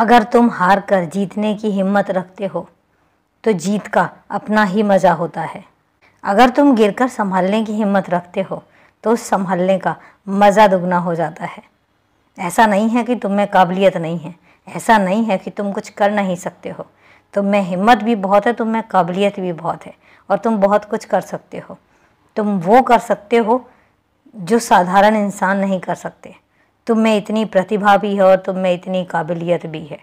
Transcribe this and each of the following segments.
अगर तुम हार कर जीतने की हिम्मत रखते हो तो जीत का अपना ही मज़ा होता है अगर तुम गिरकर संभालने की हिम्मत रखते हो तो उस संभालने का मज़ा दुगना हो जाता है ऐसा नहीं है कि तुम में काबिलियत नहीं है ऐसा नहीं है कि तुम कुछ कर नहीं सकते हो तुम में हिम्मत भी बहुत है तुम में काबिलियत भी बहुत है और तुम बहुत कुछ कर सकते हो तुम वो कर सकते हो जो साधारण इंसान नहीं कर सकते तुम में इतनी प्रतिभा भी है और तुम में इतनी काबिलियत भी है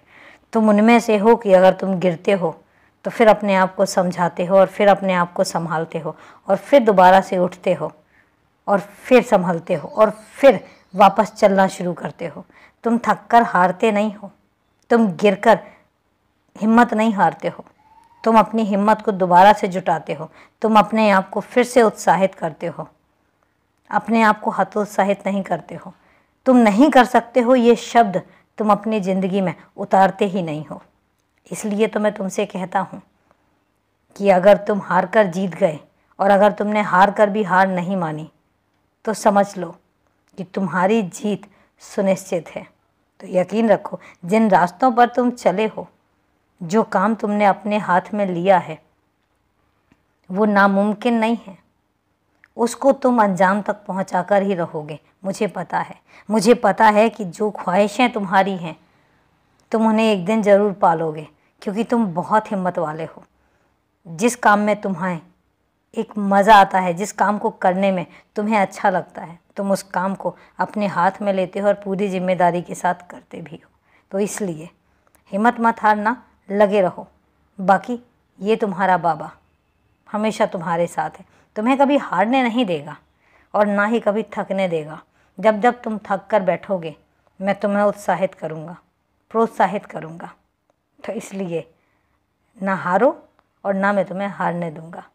तुम उनमें से हो कि अगर तुम गिरते हो तो फिर अपने आप को समझाते हो और फिर अपने आप को संभालते हो और फिर दोबारा से उठते हो और फिर संभलते हो और फिर वापस चलना शुरू करते हो तुम थक कर हारते नहीं हो तुम गिर कर हिम्मत नहीं हारते हो तुम अपनी हिम्मत को दोबारा से जुटाते हो तुम अपने आप को फिर से उत्साहित करते हो अपने आप को हतोत्साहित नहीं करते हो तुम नहीं कर सकते हो ये शब्द तुम अपनी ज़िंदगी में उतारते ही नहीं हो इसलिए तो मैं तुमसे कहता हूँ कि अगर तुम हार कर जीत गए और अगर तुमने हार कर भी हार नहीं मानी तो समझ लो कि तुम्हारी जीत सुनिश्चित है तो यकीन रखो जिन रास्तों पर तुम चले हो जो काम तुमने अपने हाथ में लिया है वो नामुमकिन नहीं है उसको तुम अंजाम तक पहुँचा कर ही रहोगे मुझे पता है मुझे पता है कि जो ख्वाहिशें तुम्हारी हैं तुम उन्हें एक दिन ज़रूर पालोगे क्योंकि तुम बहुत हिम्मत वाले हो जिस काम में तुम्हें एक मज़ा आता है जिस काम को करने में तुम्हें अच्छा लगता है तुम उस काम को अपने हाथ में लेते हो और पूरी जिम्मेदारी के साथ करते भी हो तो इसलिए हिम्मत मत हारना लगे रहो बाकी ये तुम्हारा बाबा हमेशा तुम्हारे साथ है तुम्हें कभी हारने नहीं देगा और ना ही कभी थकने देगा जब जब तुम थक कर बैठोगे मैं तुम्हें उत्साहित करूँगा प्रोत्साहित करूँगा तो इसलिए ना हारो और ना मैं तुम्हें हारने दूँगा